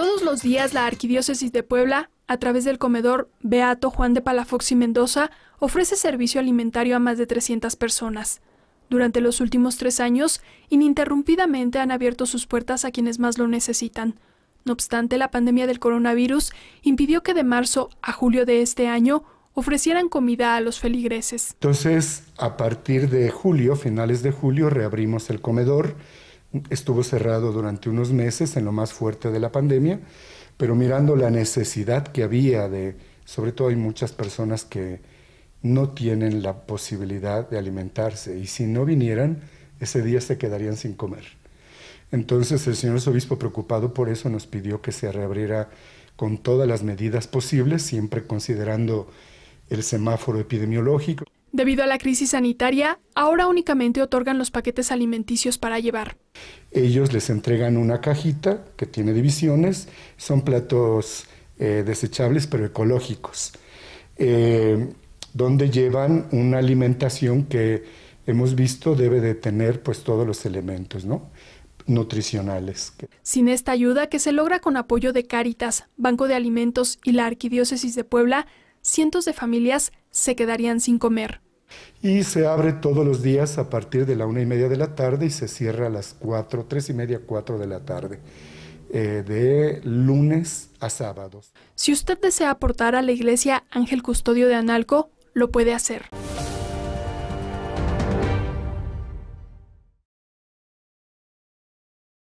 Todos los días la Arquidiócesis de Puebla, a través del comedor Beato Juan de Palafox y Mendoza, ofrece servicio alimentario a más de 300 personas. Durante los últimos tres años, ininterrumpidamente han abierto sus puertas a quienes más lo necesitan. No obstante, la pandemia del coronavirus impidió que de marzo a julio de este año ofrecieran comida a los feligreses. Entonces, a partir de julio, finales de julio, reabrimos el comedor estuvo cerrado durante unos meses en lo más fuerte de la pandemia, pero mirando la necesidad que había de, sobre todo hay muchas personas que no tienen la posibilidad de alimentarse y si no vinieran, ese día se quedarían sin comer. Entonces el señor obispo preocupado por eso nos pidió que se reabriera con todas las medidas posibles, siempre considerando el semáforo epidemiológico. Debido a la crisis sanitaria, ahora únicamente otorgan los paquetes alimenticios para llevar. Ellos les entregan una cajita que tiene divisiones, son platos eh, desechables pero ecológicos, eh, donde llevan una alimentación que hemos visto debe de tener pues todos los elementos, nutricionales. Sin esta ayuda que se logra con apoyo de Cáritas, Banco de Alimentos y la Arquidiócesis de Puebla, cientos de familias se quedarían sin comer. Y se abre todos los días a partir de la una y media de la tarde y se cierra a las cuatro, tres y media, cuatro de la tarde. Eh, de lunes a sábados. Si usted desea aportar a la iglesia Ángel Custodio de Analco, lo puede hacer.